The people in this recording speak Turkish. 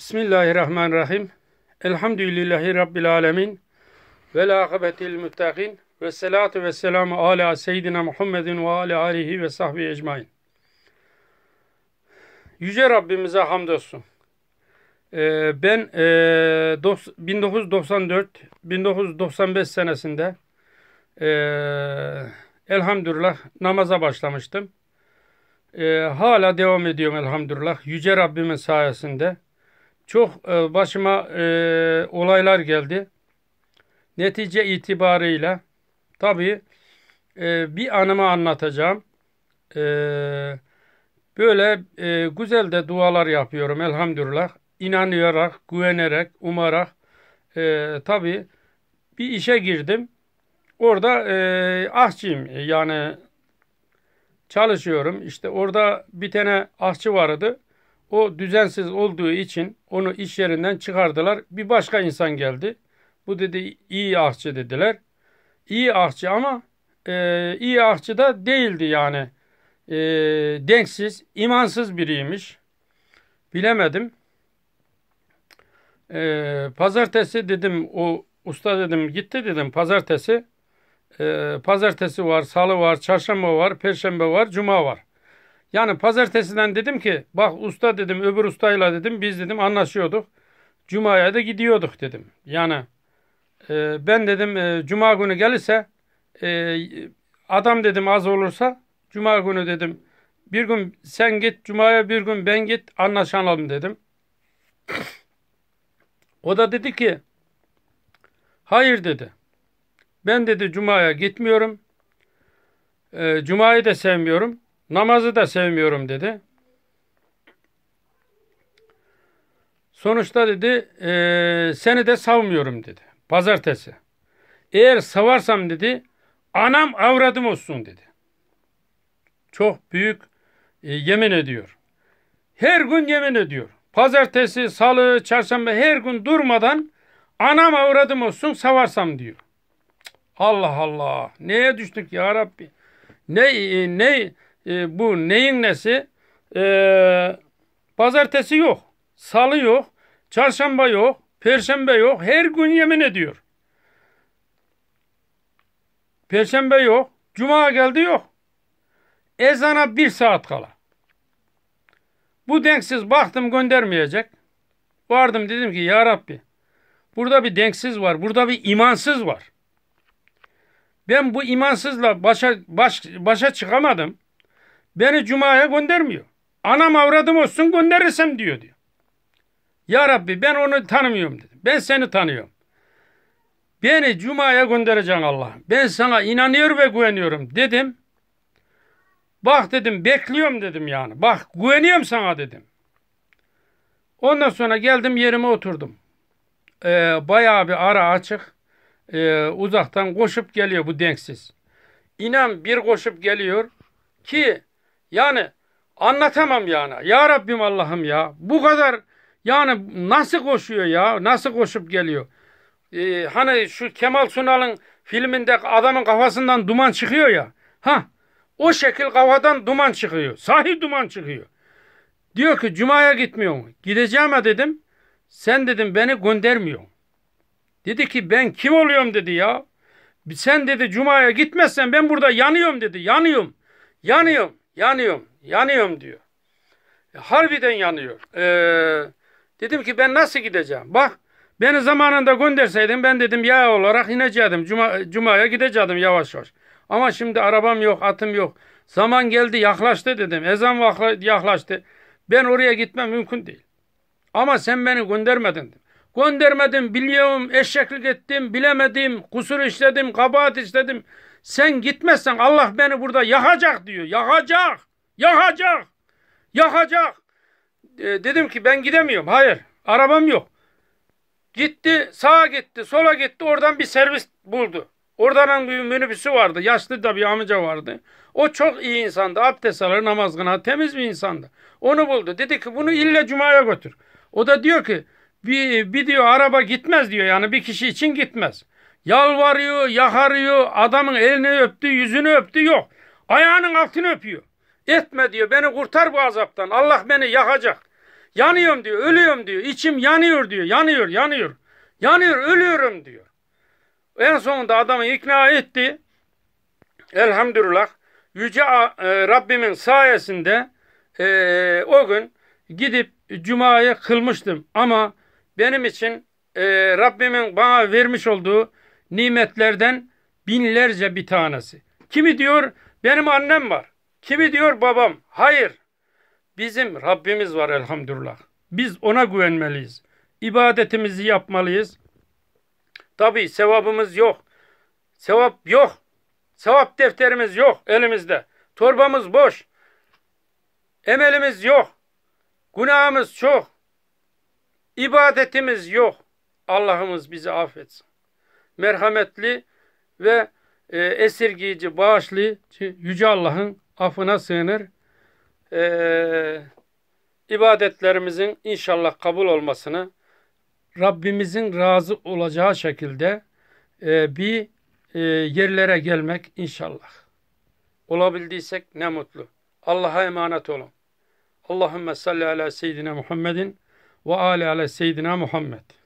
Bismillahirrahmanirrahim. Elhamdülillahi Rabbil alemin. Ve lâkıbetil müttakin. Ve selatu ve selamu ala seyyidina Muhammedin ve ala alihi ve sahbihi ecmain. Yüce Rabbimize hamdolsun. Ee, ben e, 1994-1995 senesinde e, elhamdülillah namaza başlamıştım. E, hala devam ediyorum elhamdülillah. Yüce Rabbimin sayesinde. Çok e, başıma e, olaylar geldi. Netice itibarıyla tabii e, bir anımı anlatacağım. E, böyle e, güzel de dualar yapıyorum elhamdülillah. İnanarak, güvenerek, umarak. E, tabii bir işe girdim. Orada e, ahçıyım yani çalışıyorum. İşte orada bir tane ahçı vardı. O düzensiz olduğu için onu iş yerinden çıkardılar. Bir başka insan geldi. Bu dedi iyi ahçı dediler. İyi ahçı ama e, iyi ahçı da değildi yani. E, denksiz, imansız biriymiş. Bilemedim. E, pazartesi dedim o usta dedim gitti dedim pazartesi. E, pazartesi var, salı var, çarşamba var, perşembe var, cuma var. Yani pazartesinden dedim ki bak usta dedim öbür ustayla dedim biz dedim anlaşıyorduk. Cuma'ya da gidiyorduk dedim. Yani e, ben dedim e, Cuma günü gelirse e, adam dedim az olursa Cuma günü dedim bir gün sen git Cuma'ya bir gün ben git anlaşalım dedim. O da dedi ki hayır dedi. Ben dedi Cuma'ya gitmiyorum. E, Cuma'yı da sevmiyorum. Namazı da sevmiyorum dedi. Sonuçta dedi e, seni de savmıyorum dedi. Pazartesi. Eğer savarsam dedi anam avradım olsun dedi. Çok büyük e, yemin ediyor. Her gün yemin ediyor. Pazartesi, salı, çarşamba her gün durmadan anam avradım olsun savarsam diyor. Allah Allah neye düştük ya Rabbi. Ne, e, ne e, bu neyin nesi? E, pazartesi yok, salı yok, çarşamba yok, perşembe yok. Her gün yemin ediyor. Perşembe yok, cuma geldi yok. Ezana bir saat kala. Bu denksiz baktım göndermeyecek. Vardım dedim ki ya Rabbi burada bir denksiz var, burada bir imansız var. Ben bu imansızla başa, baş, başa çıkamadım. Beni cumaya göndermiyor. Anam avradım olsun gönderirsem diyor diyor. Ya Rabbi ben onu tanımıyorum dedi. Ben seni tanıyorum. Beni cumaya göndereceksin Allah. Ben sana inanıyor ve güveniyorum dedim. Bak dedim bekliyorum dedim yani. Bak güveniyorum sana dedim. Ondan sonra geldim yerime oturdum. Ee, bayağı bir ara açık. Ee, uzaktan koşup geliyor bu denksiz. İnan bir koşup geliyor ki yani anlatamam yani. Ya Rabbim Allah'ım ya. Bu kadar yani nasıl koşuyor ya? Nasıl koşup geliyor? Ee, hani şu Kemal Sunal'ın filminde adamın kafasından duman çıkıyor ya. Ha, o şekil kafadan duman çıkıyor. Sahi duman çıkıyor. Diyor ki cumaya gitmiyor mu? Gideceğime dedim. Sen dedim beni göndermiyor. Dedi ki ben kim oluyorum dedi ya. Sen dedi cumaya gitmezsen ben burada yanıyorum dedi. Yanıyorum. Yanıyorum. Yanıyorum, yanıyorum diyor. E, harbiden yanıyor. E, dedim ki ben nasıl gideceğim? Bak beni zamanında gönderseydin ben dedim ya olarak ineceğim. Cuma, Cuma'ya gideceğim yavaş yavaş. Ama şimdi arabam yok, atım yok. Zaman geldi yaklaştı dedim. Ezan yaklaştı. Ben oraya gitmem mümkün değil. Ama sen beni göndermedin. Dedim. Göndermedim, biliyorum, eşeklik ettim, bilemedim, kusur işledim, kabahat işledim. Sen gitmezsen Allah beni burada yakacak diyor. Yakacak, yakacak, yakacak. E, dedim ki ben gidemiyorum. Hayır, arabam yok. Gitti, sağa gitti, sola gitti. Oradan bir servis buldu. Oradan bir minibüsü vardı. Yaşlı da bir amca vardı. O çok iyi insandı. Abdest alır, namaz kılar, temiz bir insandı. Onu buldu. Dedi ki bunu ille cumaya götür. O da diyor ki bir, bir diyor araba gitmez diyor yani bir kişi için gitmez. Yalvarıyor, yakarıyor, adamın elini öptü, yüzünü öptü yok. Ayağının altını öpüyor. Etme diyor beni kurtar bu azaptan. Allah beni yakacak. Yanıyorum diyor, ölüyorum diyor. içim yanıyor diyor, yanıyor, yanıyor. Yanıyor, ölüyorum diyor. En sonunda adamı ikna etti. Elhamdülillah. Yüce e, Rabbimin sayesinde e, o gün gidip Cuma'yı kılmıştım. Ama benim için e, Rabbimin bana vermiş olduğu nimetlerden binlerce bir tanesi. Kimi diyor benim annem var. Kimi diyor babam. Hayır. Bizim Rabbimiz var elhamdülillah. Biz ona güvenmeliyiz. İbadetimizi yapmalıyız. Tabi sevabımız yok. Sevap yok. Sevap defterimiz yok elimizde. Torbamız boş. Emelimiz yok. Günahımız çok. İbadetimiz yok. Allah'ımız bizi affetsin. Merhametli ve e, esirgiyici, bağışlı Yüce Allah'ın affına sığınır. E, ibadetlerimizin inşallah kabul olmasını Rabbimizin razı olacağı şekilde e, bir e, yerlere gelmek inşallah. Olabildiysek ne mutlu. Allah'a emanet olun. Allahümme salli ala seyyidine Muhammedin وآله على سيدنا محمد